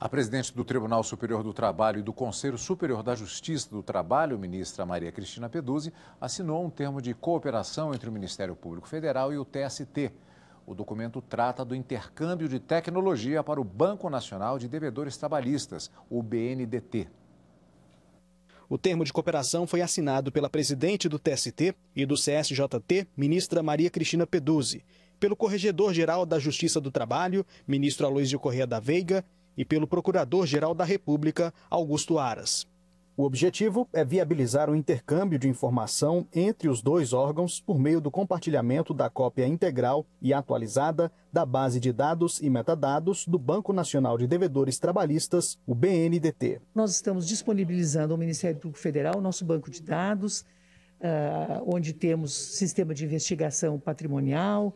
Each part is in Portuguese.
A presidente do Tribunal Superior do Trabalho e do Conselho Superior da Justiça do Trabalho, ministra Maria Cristina Peduzzi, assinou um termo de cooperação entre o Ministério Público Federal e o TST. O documento trata do intercâmbio de tecnologia para o Banco Nacional de Devedores Trabalhistas, o BNDT. O termo de cooperação foi assinado pela presidente do TST e do CSJT, ministra Maria Cristina Peduzzi, pelo corregedor-geral da Justiça do Trabalho, ministro Aloysio Correia da Veiga, e pelo Procurador-Geral da República, Augusto Aras. O objetivo é viabilizar o intercâmbio de informação entre os dois órgãos por meio do compartilhamento da cópia integral e atualizada da base de dados e metadados do Banco Nacional de Devedores Trabalhistas, o BNDT. Nós estamos disponibilizando ao Ministério Público Federal o nosso banco de dados, ah, onde temos sistema de investigação patrimonial,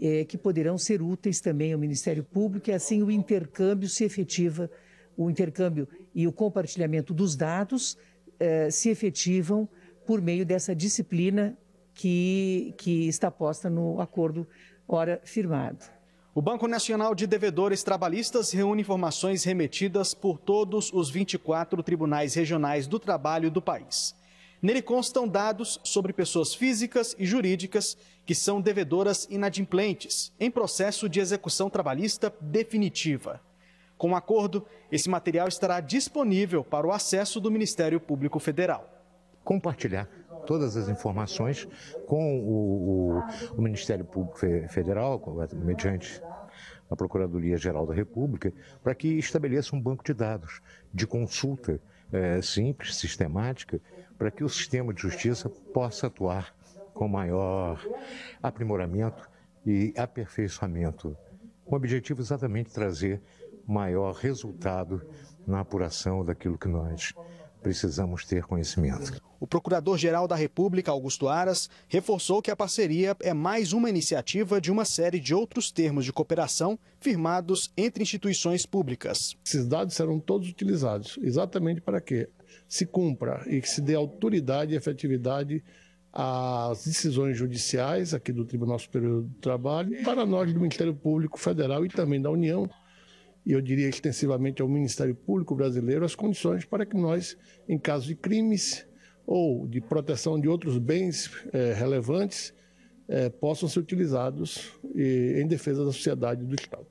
é, que poderão ser úteis também ao Ministério Público e assim o intercâmbio se efetiva, o intercâmbio e o compartilhamento dos dados é, se efetivam por meio dessa disciplina que, que está posta no acordo ora firmado. O Banco Nacional de Devedores Trabalhistas reúne informações remetidas por todos os 24 tribunais regionais do trabalho do país. Nele constam dados sobre pessoas físicas e jurídicas que são devedoras inadimplentes, em processo de execução trabalhista definitiva. Com o acordo, esse material estará disponível para o acesso do Ministério Público Federal. Compartilhar todas as informações com o, o, o Ministério Público Federal, mediante a Procuradoria-Geral da República, para que estabeleça um banco de dados de consulta é, simples, sistemática, para que o sistema de justiça possa atuar com maior aprimoramento e aperfeiçoamento, com o objetivo é exatamente de trazer maior resultado na apuração daquilo que nós precisamos ter conhecimento. O Procurador-Geral da República, Augusto Aras, reforçou que a parceria é mais uma iniciativa de uma série de outros termos de cooperação firmados entre instituições públicas. Esses dados serão todos utilizados exatamente para que se cumpra e que se dê autoridade e efetividade as decisões judiciais aqui do Tribunal Superior do Trabalho para nós do Ministério Público Federal e também da União, e eu diria extensivamente ao Ministério Público Brasileiro, as condições para que nós, em caso de crimes ou de proteção de outros bens eh, relevantes, eh, possam ser utilizados eh, em defesa da sociedade e do Estado.